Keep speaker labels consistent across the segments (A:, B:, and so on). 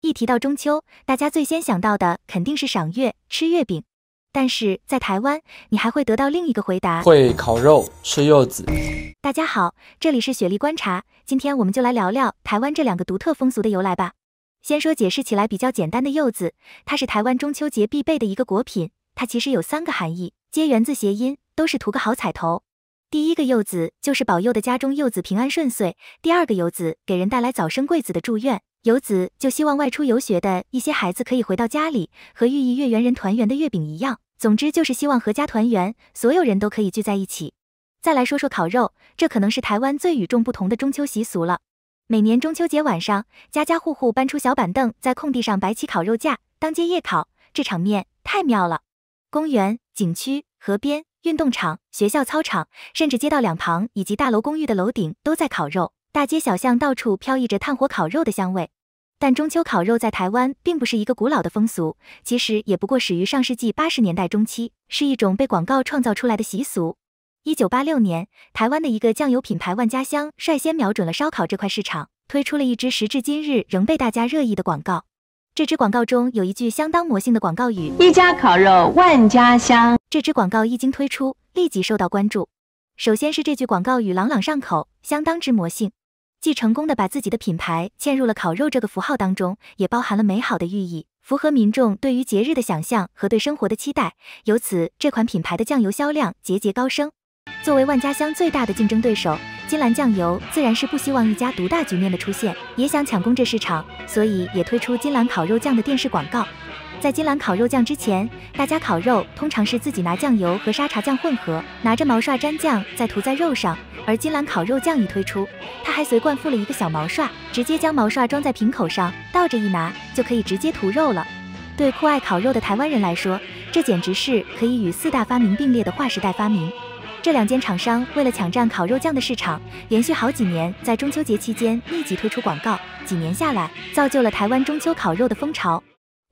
A: 一提到中秋，大家最先想到的肯定是赏月、吃月饼。但是在台湾，你还会得到另一个回答：会烤肉、吃柚子。大家好，这里是雪莉观察，今天我们就来聊聊台湾这两个独特风俗的由来吧。先说解释起来比较简单的柚子，它是台湾中秋节必备的一个果品。它其实有三个含义，皆源自谐音，都是图个好彩头。第一个柚子就是保佑的家中柚子平安顺遂；第二个柚子给人带来早生贵子的祝愿。游子就希望外出游学的一些孩子可以回到家里，和寓意月圆人团圆的月饼一样，总之就是希望阖家团圆，所有人都可以聚在一起。再来说说烤肉，这可能是台湾最与众不同的中秋习俗了。每年中秋节晚上，家家户户搬出小板凳，在空地上摆起烤肉架，当街夜烤，这场面太妙了。公园、景区、河边、运动场、学校操场，甚至街道两旁以及大楼公寓的楼顶都在烤肉。大街小巷到处飘溢着炭火烤肉的香味，但中秋烤肉在台湾并不是一个古老的风俗，其实也不过始于上世纪八十年代中期，是一种被广告创造出来的习俗。一九八六年，台湾的一个酱油品牌万家香率先瞄准了烧烤这块市场，推出了一支时至今日仍被大家热议的广告。这支广告中有一句相当魔性的广告语：一家烤肉万家香。这支广告一经推出，立即受到关注。首先是这句广告语朗朗上口，相当之魔性。既成功地把自己的品牌嵌入了烤肉这个符号当中，也包含了美好的寓意，符合民众对于节日的想象和对生活的期待。由此，这款品牌的酱油销量节节高升。作为万家香最大的竞争对手，金兰酱油自然是不希望一家独大局面的出现，也想抢攻这市场，所以也推出金兰烤肉酱的电视广告。在金兰烤肉酱之前，大家烤肉通常是自己拿酱油和沙茶酱混合，拿着毛刷沾酱再涂在肉上。而金兰烤肉酱一推出，它还随罐附了一个小毛刷，直接将毛刷装在瓶口上，倒着一拿就可以直接涂肉了。对酷爱烤肉的台湾人来说，这简直是可以与四大发明并列的划时代发明。这两间厂商为了抢占烤肉酱的市场，连续好几年在中秋节期间密集推出广告，几年下来，造就了台湾中秋烤肉的风潮。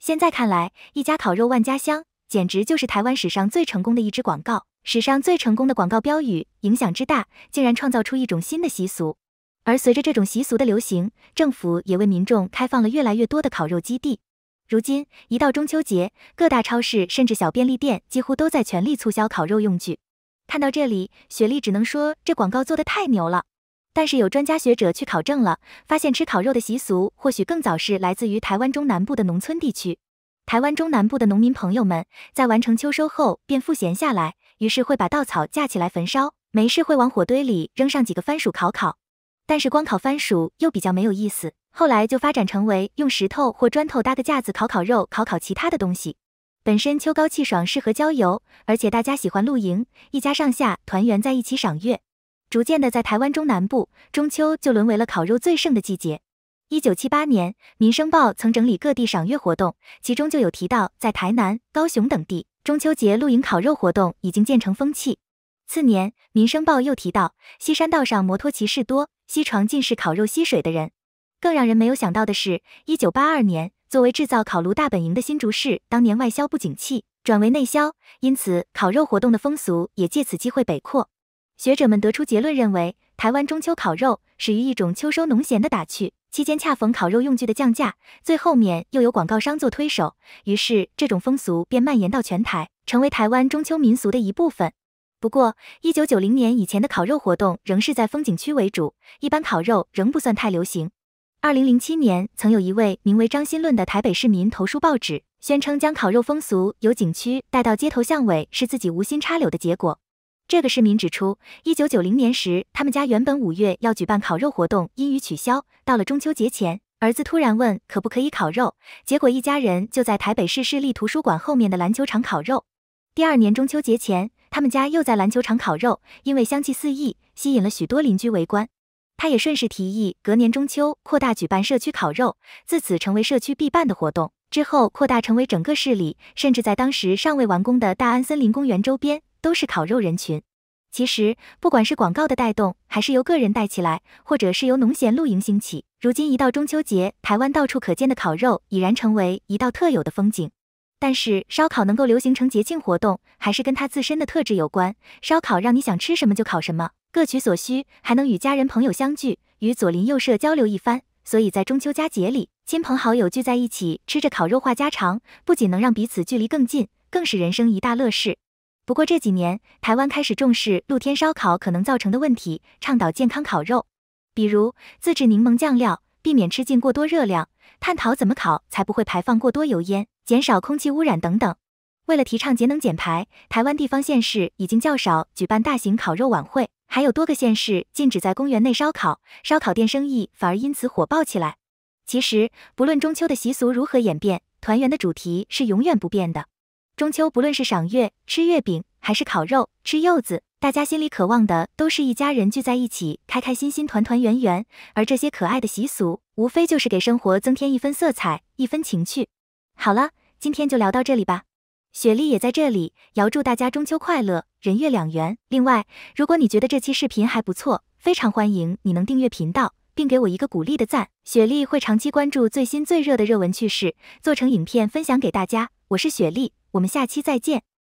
A: 现在看来，一家烤肉万家香，简直就是台湾史上最成功的一支广告。史上最成功的广告标语，影响之大，竟然创造出一种新的习俗。而随着这种习俗的流行，政府也为民众开放了越来越多的烤肉基地。如今，一到中秋节，各大超市甚至小便利店几乎都在全力促销烤肉用具。看到这里，雪莉只能说这广告做的太牛了。但是有专家学者去考证了，发现吃烤肉的习俗或许更早是来自于台湾中南部的农村地区。台湾中南部的农民朋友们在完成秋收后便赋闲下来。于是会把稻草架起来焚烧，没事会往火堆里扔上几个番薯烤烤。但是光烤番薯又比较没有意思，后来就发展成为用石头或砖头搭个架子烤烤肉、烤烤其他的东西。本身秋高气爽适合郊游，而且大家喜欢露营，一家上下团圆在一起赏月，逐渐的在台湾中南部，中秋就沦为了烤肉最盛的季节。一九七八年，《民生报》曾整理各地赏月活动，其中就有提到在台南、高雄等地。中秋节露营烤肉活动已经渐成风气。次年，《民生报》又提到，西山道上摩托骑士多，西床尽是烤肉吸水的人。更让人没有想到的是，一九八二年，作为制造烤炉大本营的新竹市，当年外销不景气，转为内销，因此烤肉活动的风俗也借此机会北扩。学者们得出结论，认为台湾中秋烤肉始于一种秋收农闲的打趣。期间恰逢烤肉用具的降价，最后面又有广告商做推手，于是这种风俗便蔓延到全台，成为台湾中秋民俗的一部分。不过，一九九零年以前的烤肉活动仍是在风景区为主，一般烤肉仍不算太流行。二零零七年，曾有一位名为张新论的台北市民投书报纸，宣称将烤肉风俗由景区带到街头巷尾是自己无心插柳的结果。这个市民指出，一九九零年时，他们家原本五月要举办烤肉活动，因雨取消。到了中秋节前，儿子突然问可不可以烤肉，结果一家人就在台北市市立图书馆后面的篮球场烤肉。第二年中秋节前，他们家又在篮球场烤肉，因为香气四溢，吸引了许多邻居围观。他也顺势提议，隔年中秋扩大举办社区烤肉，自此成为社区必办的活动。之后扩大成为整个市里，甚至在当时尚未完工的大安森林公园周边。都是烤肉人群。其实，不管是广告的带动，还是由个人带起来，或者是由农闲露营兴起，如今一到中秋节，台湾到处可见的烤肉已然成为一道特有的风景。但是，烧烤能够流行成节庆活动，还是跟它自身的特质有关。烧烤让你想吃什么就烤什么，各取所需，还能与家人朋友相聚，与左邻右舍交流一番。所以在中秋佳节里，亲朋好友聚在一起吃着烤肉话家常，不仅能让彼此距离更近，更是人生一大乐事。不过这几年，台湾开始重视露天烧烤可能造成的问题，倡导健康烤肉，比如自制柠檬酱料，避免吃进过多热量，探讨怎么烤才不会排放过多油烟，减少空气污染等等。为了提倡节能减排，台湾地方县市已经较少举办大型烤肉晚会，还有多个县市禁止在公园内烧烤，烧烤店生意反而因此火爆起来。其实，不论中秋的习俗如何演变，团圆的主题是永远不变的。中秋不论是赏月、吃月饼，还是烤肉、吃柚子，大家心里渴望的都是一家人聚在一起，开开心心、团团圆圆。而这些可爱的习俗，无非就是给生活增添一分色彩、一分情趣。好了，今天就聊到这里吧。雪莉也在这里遥祝大家中秋快乐，人月两圆。另外，如果你觉得这期视频还不错，非常欢迎你能订阅频道，并给我一个鼓励的赞。雪莉会长期关注最新最热的热文趣事，做成影片分享给大家。我是雪莉。我们下期再见。